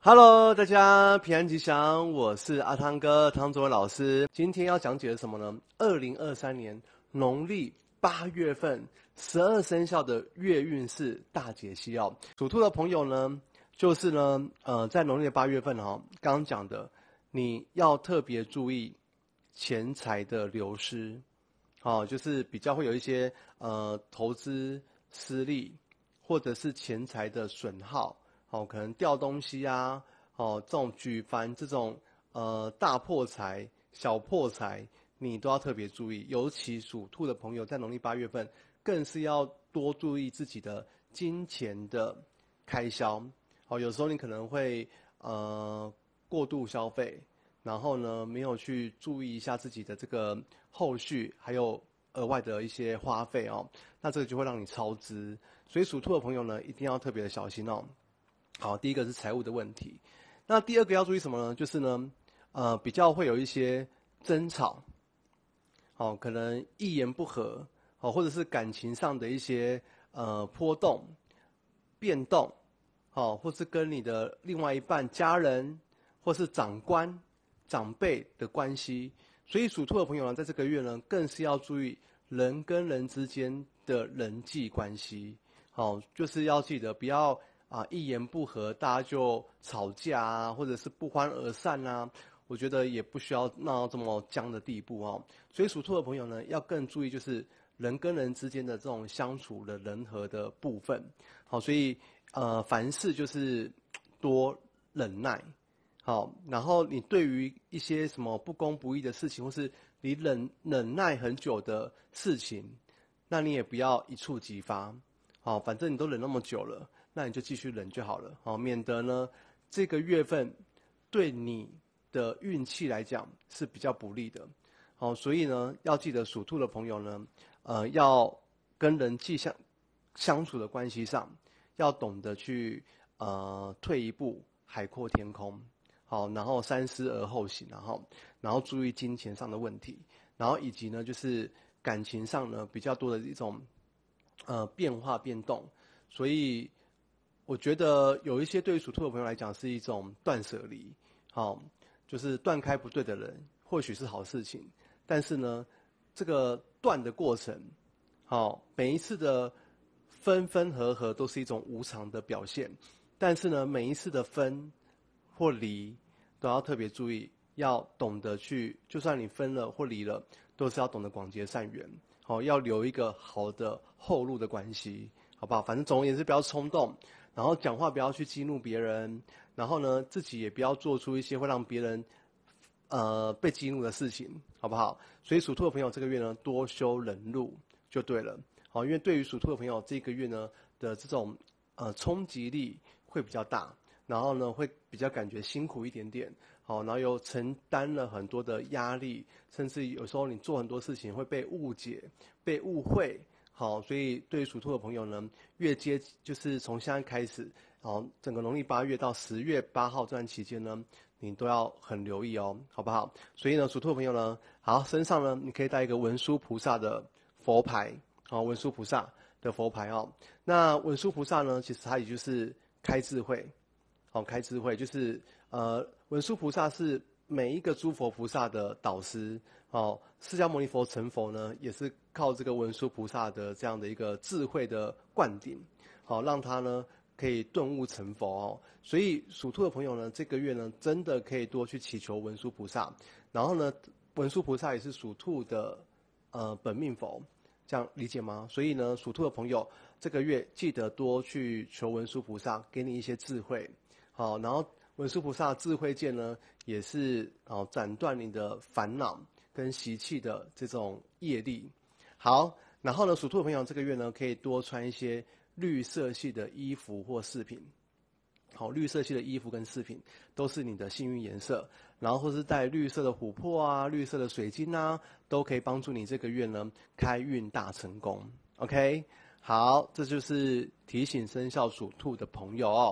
Hello，大家平安吉祥，我是阿汤哥汤卓文老师。今天要讲解的什么呢？二零二三年农历八月份十二生肖的月运势大解析哦。属兔的朋友呢，就是呢，呃，在农历八月份哈，刚刚讲的，你要特别注意钱财的流失，哦，就是比较会有一些呃投资失利，或者是钱财的损耗。好，可能掉东西啊，哦，这种举凡这种呃大破财、小破财，你都要特别注意。尤其属兔的朋友在农历八月份，更是要多注意自己的金钱的开销。哦，有时候你可能会呃过度消费，然后呢没有去注意一下自己的这个后续，还有额外的一些花费哦，那这个就会让你超支。所以属兔的朋友呢，一定要特别的小心哦。好，第一个是财务的问题，那第二个要注意什么呢？就是呢，呃，比较会有一些争吵，好，可能一言不合，好，或者是感情上的一些呃波动、变动，好，或是跟你的另外一半、家人或是长官、长辈的关系。所以属兔的朋友呢，在这个月呢，更是要注意人跟人之间的人际关系，好，就是要记得不要。啊，一言不合大家就吵架啊，或者是不欢而散啊，我觉得也不需要闹到这么僵的地步哦。所以属兔的朋友呢，要更注意就是人跟人之间的这种相处的人和的部分。好，所以呃，凡事就是多忍耐。好，然后你对于一些什么不公不义的事情，或是你忍忍耐很久的事情，那你也不要一触即发。好，反正你都忍那么久了。那你就继续忍就好了，好，免得呢，这个月份对你的运气来讲是比较不利的，好，所以呢，要记得属兔的朋友呢，呃，要跟人际相相处的关系上，要懂得去呃退一步，海阔天空，好，然后三思而后行，然后，然后注意金钱上的问题，然后以及呢，就是感情上呢比较多的一种呃变化变动，所以。我觉得有一些对于属兔的朋友来讲是一种断舍离，好，就是断开不对的人，或许是好事情，但是呢，这个断的过程，好，每一次的分分合合都是一种无常的表现，但是呢，每一次的分或离都要特别注意，要懂得去，就算你分了或离了，都是要懂得广结善缘，好，要留一个好的后路的关系，好不好？反正总而言之，不要冲动。然后讲话不要去激怒别人，然后呢，自己也不要做出一些会让别人，呃，被激怒的事情，好不好？所以属兔的朋友这个月呢，多修忍路就对了。好，因为对于属兔的朋友，这个月呢的这种呃冲击力会比较大，然后呢会比较感觉辛苦一点点，好，然后又承担了很多的压力，甚至有时候你做很多事情会被误解、被误会。好，所以对属兔的朋友呢，月接就是从现在开始，后整个农历八月到十月八号这段期间呢，你都要很留意哦，好不好？所以呢，属兔的朋友呢，好，身上呢你可以带一个文殊菩萨的佛牌，好，文殊菩萨的佛牌哦。那文殊菩萨呢，其实它也就是开智慧，好，开智慧就是呃，文殊菩萨是。每一个诸佛菩萨的导师，哦，释迦牟尼佛成佛呢，也是靠这个文殊菩萨的这样的一个智慧的灌顶，好，让他呢可以顿悟成佛哦。所以属兔的朋友呢，这个月呢，真的可以多去祈求文殊菩萨。然后呢，文殊菩萨也是属兔的，呃，本命佛，这样理解吗？所以呢，属兔的朋友，这个月记得多去求文殊菩萨，给你一些智慧。好，然后。文殊菩萨智慧剑呢，也是哦斩断你的烦恼跟习气的这种业力。好，然后呢，属兔的朋友这个月呢，可以多穿一些绿色系的衣服或饰品。好，绿色系的衣服跟饰品都是你的幸运颜色，然后或是带绿色的琥珀啊、绿色的水晶啊，都可以帮助你这个月呢开运大成功。OK，好，这就是提醒生肖属兔的朋友哦。